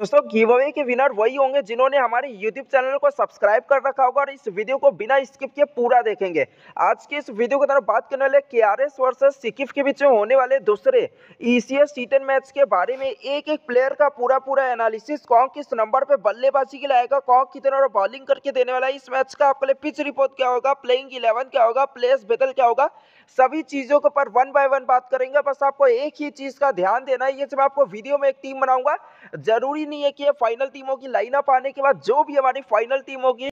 दोस्तों give away के winner वही होंगे जिन्होंने हमारे यूट्यूब चैनल को सब्सक्राइब कर रखा होगा और इस वीडियो को बिना स्किप किए पूरा देखेंगे आज के इस वीडियो के तरफ बात करने वाले के आर एस वर्सेज सिकिफ के बीच में होने वाले दूसरे ईसीएस टी मैच के बारे में एक एक प्लेयर का पूरा पूरा एनालिसिस कौन किस नंबर पर बल्लेबाजी के आएगा कौन कितने और बॉलिंग करके देने वाला है इस मैच का आपके लिए पिच रिपोर्ट क्या होगा प्लेइंग इलेवन क्या होगा प्लेयर्स बेदल क्या होगा सभी चीज़ों के ऊपर वन बाय वन बात करेंगे बस आपको एक ही चीज़ का ध्यान देना है ये जब आपको वीडियो में एक टीम बनाऊंगा जरूरी नहीं है कि ये फाइनल टीमों की लाइनअप आने के बाद जो भी हमारी फाइनल टीम होगी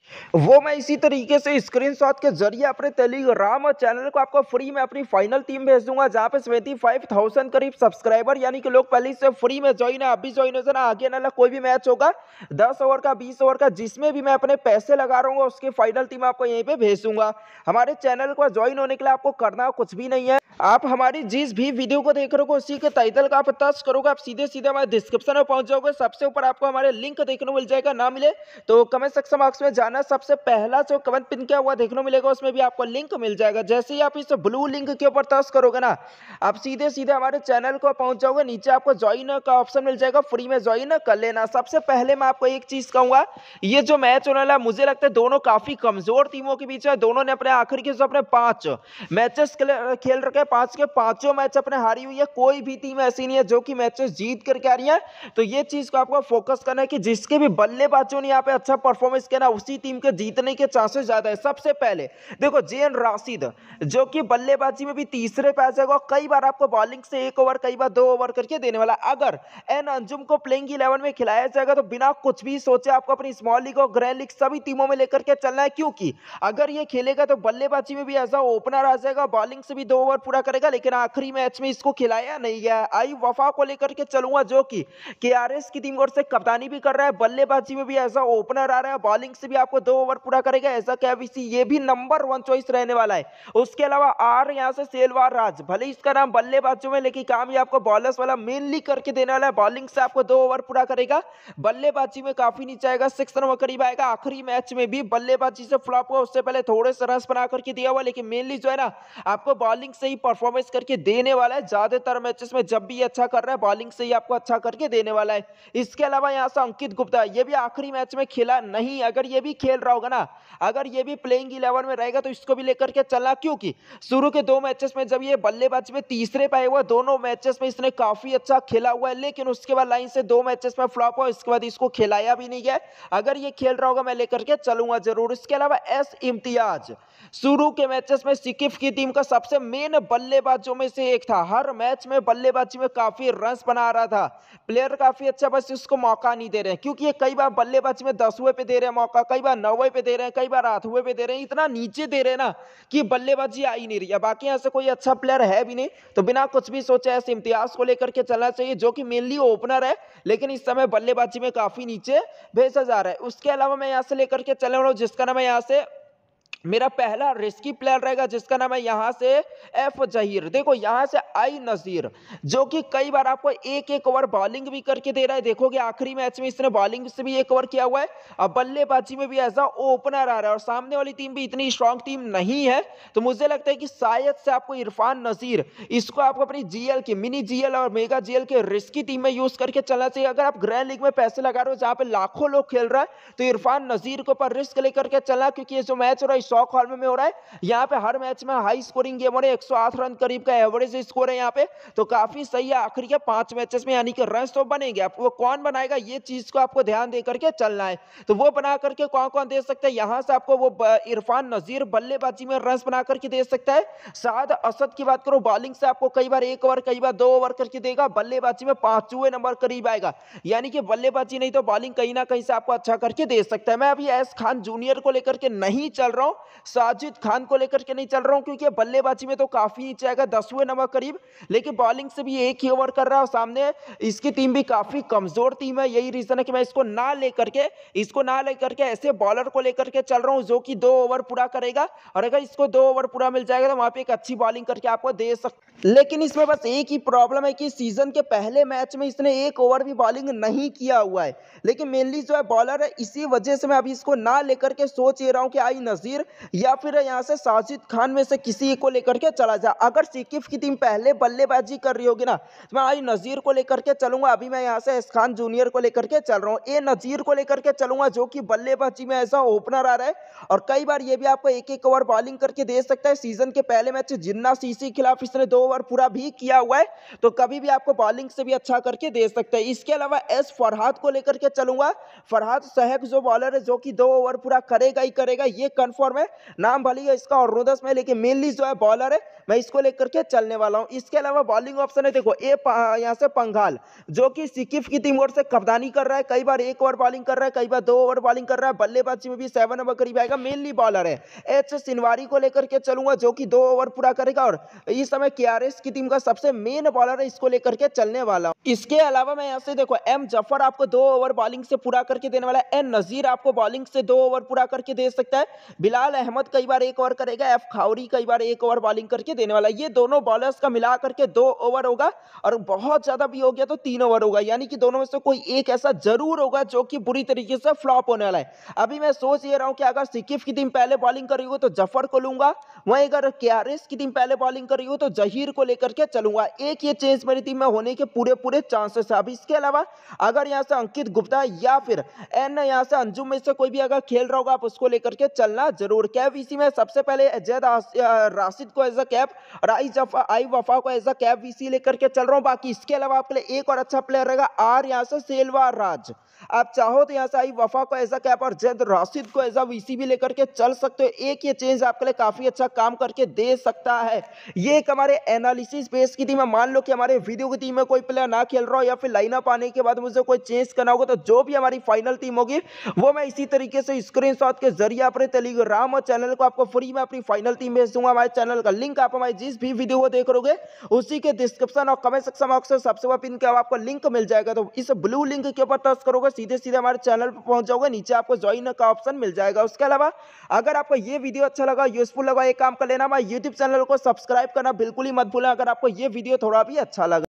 वो मैं इसी तरीके से स्क्रीन के जरिए अपने टेलीग्राम चैनल को आपको फ्री में अपनी फाइनल टीम भेज दूंगा जहाँ पे ट्वेंटी फाइव थाउजेंड करीब सब्सक्राइबर यानी कि लोग पहले से फ्री में ज्वाइन है अभी ज्वाइन हो जाना आगे ना कोई भी मैच होगा दस ओवर का बीस ओवर का जिसमें भी मैं अपने पैसे लगा रहा हूँ उसकी फाइनल टीम आपको यहीं पर भेज दूंगा हमारे चैनल को ज्वाइन होने के लिए आपको करना कुछ भी नहीं है आप हमारी जिस भी वीडियो को देख रहे हो उसी के टाइटल का आप टच करोगे आप सीधे सीधे हमारे डिस्क्रिप्शन में पहुंच जाओगे सबसे ऊपर आपको हमारे लिंक देखने मिल जाएगा ना मिले तो कमेंट सेक्शन बॉक्स में जाना सबसे पहला जो कमेंट पिन किया हुआ देखने मिलेगा उसमें भी आपको लिंक मिल जाएगा जैसे ही आप इस ब्लू लिंक के ऊपर टच करोगे ना आप सीधे सीधे हमारे चैनल को पहुंच जाओगे नीचे आपको ज्वाइन का ऑप्शन मिल जाएगा फ्री में ज्वाइन कर लेना सबसे पहले मैं आपको एक चीज कहूंगा ये जो मैच होने वाला मुझे लगता है दोनों काफी कमजोर टीमों के बीच है दोनों ने अपने आखिर के जो अपने पांच मैचेस खेल रखे पांच के पांचों मैच अपने हारी हुई है कोई भी टीम ऐसी नहीं है जो कि मैचेस जीत करके आ रही है तो ये चीज को आपको फोकस करना है कि जिसके भी बल्लेबाजों ने यहाँ पे अच्छा परफॉर्मेंस किया ना उसी टीम के जीतने के चांसेस ज्यादा है सबसे पहले देखो जे एन राशिद जो कि बल्लेबाजी में भी तीसरे पे आ जाएगा कई बार आपको बॉलिंग से एक ओवर कई बार दो ओवर करके देने वाला अगर एन अंजुम को प्लेइंग इलेवन में खिलाया जाएगा तो बिना कुछ भी सोचे आपको अपनी स्मॉल लीग और ग्रैंड लीग सभी टीमों में लेकर के चलना है क्योंकि अगर ये खेलेगा तो बल्लेबाजी में भी ऐसा ओपनर आ जाएगा बॉलिंग से भी दो ओवर पूरा पूरा करेगा लेकिन आखिरी मैच में इसको खिलाया नहीं गया आई वफा को लेकर के चलूंगा जो कि के आर एस की टीम और से कप्तानी भी कर रहा है बल्लेबाजी में भी ऐसा ओपनर आ रहा है बॉलिंग से भी आपको दो ओवर पूरा करेगा ऐसा कैविसी ये भी नंबर वन चॉइस रहने वाला है उसके अलावा आर यहाँ से सेलवार राज भले इसका नाम बल्लेबाजों में लेकिन काम ही आपको बॉलर्स वाला मेनली करके देने वाला है बॉलिंग से आपको दो ओवर पूरा करेगा बल्लेबाजी में काफी नीचे आएगा सिक्स रन करीब आएगा आखिरी मैच में भी बल्लेबाजी से फ्लॉप हुआ उससे पहले थोड़े से रन बना करके दिया हुआ लेकिन मेनली जो है ना आपको बॉलिंग से ही परफॉर्मेंस करके देने वाला है ज्यादातर मैचेस में जब भी अच्छा कर रहा है बॉलिंग से ही आपको अच्छा करके देने वाला है इसके अलावा यहाँ से अंकित गुप्ता ये भी आखिरी मैच में खेला नहीं अगर ये भी खेल रहा होगा ना अगर ये भी प्लेइंग इलेवन में रहेगा तो इसको भी लेकर के चलना क्योंकि शुरू के दो मैचेस में जब ये बल्लेबाजी में तीसरे पे हुआ दोनों मैचेस में इसने काफी अच्छा खेला हुआ है लेकिन उसके बाद लाइन से दो मैचेस में फ्लॉप हुआ इसके बाद इसको खिलाया भी नहीं गया अगर ये खेल रहा होगा मैं लेकर के चलूंगा जरूर इसके अलावा एस इम्तियाज शुरू के मैचेस में सिकिफ की टीम का सबसे मेन बल्लेबाजों में से एक था हर मैच में बल्लेबाजी में काफ़ी रन बना रहा था प्लेयर काफ़ी अच्छा बस उसको मौका नहीं दे रहे हैं क्योंकि ये कई बार बल्लेबाजी में दसवें पे दे रहे हैं मौका कई बार नौवे पे दे रहे हैं कई बार आठवें पे दे रहे हैं इतना नीचे दे रहे हैं ना कि बल्लेबाजी आ ही नहीं रही है बाकी यहाँ से कोई अच्छा प्लेयर है भी नहीं तो बिना कुछ भी सोचे ऐसे इम्तियाज को लेकर के चलना चाहिए जो कि मेनली ओपनर है लेकिन इस समय बल्लेबाजी में काफ़ी नीचे भेजा जा रहा है उसके अलावा मैं यहाँ से लेकर के चल रहा हूँ जिसका नाम है यहाँ से मेरा पहला रिस्की प्लेयर रहेगा जिसका नाम है यहाँ से एफ जहीर देखो यहाँ से आई नज़ीर जो कि कई बार आपको एक एक ओवर बॉलिंग भी करके दे रहा है देखोगे आखिरी मैच में इसने बॉलिंग से भी एक ओवर किया हुआ है अब बल्लेबाजी में भी ऐसा ओपनर आ रहा है और सामने वाली टीम भी इतनी स्ट्रांग टीम नहीं है तो मुझे लगता है कि शायद से आपको इरफान नज़ीर इसको आपको अपनी जी की मिनी जी और मेगा जी के रिस्की टीम में यूज़ करके चलना चाहिए अगर आप ग्रह लीग में पैसे लगा रहे हो जहाँ पे लाखों लोग खेल रहे हैं तो इरफान नज़ीर के ऊपर रिस्क लेकर के चलना क्योंकि ये जो मैच हो रहा है सौ खॉर्म में हो रहा है यहाँ पे हर मैच में हाई स्कोरिंग गेम हो रहे हैं एक रन करीब का एवरेज स्कोर है यहाँ पे तो काफी सही है आखिरी के पांच मैचेस में यानी कि रन तो बनेंगे आप वो कौन बनाएगा ये चीज को आपको ध्यान दे करके चलना है तो वो बना करके कौन कौन दे सकते हैं यहाँ से आपको वो इरफान नजीर बल्लेबाजी में रन बना करके दे सकता है साथ असद की बात करो बॉलिंग से आपको कई बार एक ओवर कई बार दो ओवर करके देगा बल्लेबाजी में पांचवें नंबर करीब आएगा यानी कि बल्लेबाजी नहीं तो बॉलिंग कहीं ना कहीं से आपको अच्छा करके दे सकता है मैं अभी एस खान जूनियर को लेकर के नहीं चल रहा हूं साजिद खान को लेकर के नहीं चल रहा हूँ क्योंकि बल्लेबाजी में तो काफ़ी नीचे आएगा दसवें नंबर करीब लेकिन बॉलिंग से भी एक ही ओवर कर रहा है सामने इसकी टीम भी काफ़ी कमज़ोर टीम है यही रीज़न है कि मैं इसको ना लेकर के इसको ना लेकर के ऐसे बॉलर को लेकर के चल रहा हूँ जो कि दो ओवर पूरा करेगा और अगर इसको दो ओवर पूरा मिल जाएगा तो वहाँ पर एक अच्छी बॉलिंग करके आपको दे सकते लेकिन इसमें बस एक ही प्रॉब्लम है कि सीजन के पहले मैच में इसने एक ओवर भी बॉलिंग नहीं किया हुआ है लेकिन मेनली जो है बॉलर है इसी वजह से मैं अभी इसको ना लेकर के सोच ये रहा हूँ कि आई नज़ीर या फिर यहाँ से साजिद खान में से किसी को लेकर के चला जाए अगर सिकिफ की टीम पहले बल्लेबाजी कर रही होगी ना तो मैं आई नज़ीर को लेकर के चलूँगा अभी मैं यहाँ से एस खान जूनियर को लेकर के चल रहा हूँ ए नज़ीर को लेकर के चलूँगा जो कि बल्लेबाजी में ऐसा ओपनर आ रहा है और कई बार ये भी आपको एक एक ओवर बॉलिंग करके दे सकता है सीजन के पहले मैच जिन्ना सी के खिलाफ इसने दो ओवर पूरा भी किया हुआ है तो कभी भी आपको बॉलिंग से भी अच्छा करके दे सकता है इसके अलावा एस फरहाद को लेकर के चलूंगा फरहाद सहक जो बॉलर है जो कि दो ओवर पूरा करेगा ही करेगा ये कन्फर्म में नाम भली है इसका और रोदस में लेकिन मेनली जो है बॉलर है मैं इसको लेकर के चलने वाला हूँ इसके अलावा बॉलिंग ऑप्शन है देखो ए यहाँ से पंघाल जो कि सिकिफ की टीम ओर से कप्तानी कर रहा है कई बार एक ओवर बॉलिंग कर रहा है कई बार दो ओवर बॉलिंग कर रहा है बल्लेबाजी में भी सेवन नंबर करीब आएगा मेनली बॉलर है एच सिनवारी को लेकर के चलूंगा जो कि दो ओवर पूरा करेगा और इस समय के की टीम का सबसे मेन बॉलर है इसको लेकर के चलने वाला हूँ इसके अलावा मैं यहाँ से देखो एम जफर आपको दो ओवर बॉलिंग से पूरा करके देने वाला है एन नजीर आपको बॉलिंग से दो ओवर पूरा करके दे सकता है बिलाल बिलाल अहमद कई बार एक ओवर करेगा एफ खाउरी कई बार एक ओवर बॉलिंग करके देने वाला है ये दोनों बॉलर्स का मिला करके दो ओवर होगा और बहुत ज़्यादा भी हो गया तो तीन ओवर होगा यानी कि दोनों में से कोई एक ऐसा जरूर होगा जो कि बुरी तरीके से फ्लॉप होने वाला है अभी मैं सोच ये रहा हूँ कि अगर सिकिफ की टीम पहले बॉलिंग करी रही हो तो जफर को लूंगा वहीं अगर के की टीम पहले बॉलिंग करी रही हो तो जहीर को लेकर के चलूंगा एक ये चेंज मेरी टीम में होने के पूरे पूरे चांसेस है अभी इसके अलावा अगर यहाँ से अंकित गुप्ता या फिर एन यहाँ से अंजुम में से कोई भी अगर खेल रहा होगा आप उसको लेकर के चलना जरूर जरूर कैप वीसी में सबसे पहले जैद राशिद को as a cap rise I I Wafa को एज अ कैप वीसी लेकर के चल रहा हूँ बाकी इसके अलावा आपके लिए एक और अच्छा प्लेयर रहेगा आर यहाँ से सेलवा राज आप चाहो तो यहाँ से आई वफा को एज अ कैप और जैद राशिद को एज अ वी सी लेकर के चल सकते हो एक ये चेंज आपके लिए काफ़ी अच्छा काम करके दे सकता है ये एक हमारे एनालिसिस बेस की टीम है मान लो कि हमारे वीडियो की टीम में कोई प्लेयर ना खेल रहा हो या फिर लाइन अप आने के बाद मुझे कोई चेंज करना होगा तो जो भी हमारी फाइनल टीम होगी वो मैं इसी तरीके से स्क्रीन के जरिए अपने टेलीग्राम और चैनल को आपको फ्री में अपनी फाइनल टीम भेज दूंगा हमारे चैनल का लिंक आप हमारे जिस भी वीडियो को देख रहे उसी के डिस्क्रिप्शन और कमेंट सेक्शन बॉक्स में सबसे ऊपर पिन के आपको लिंक मिल जाएगा तो इस ब्लू लिंक के ऊपर टच करोगे सीधे सीधे हमारे चैनल पर पहुंच जाओगे नीचे आपको ज्वाइन का ऑप्शन मिल जाएगा उसके अलावा अगर आपको ये वीडियो अच्छा लगा यूजफुल लगा एक काम कर लेना हमारे यूट्यूब चैनल को सब्सक्राइब करना बिल्कुल ही मत भूलें अगर आपको ये वीडियो थोड़ा भी अच्छा लगा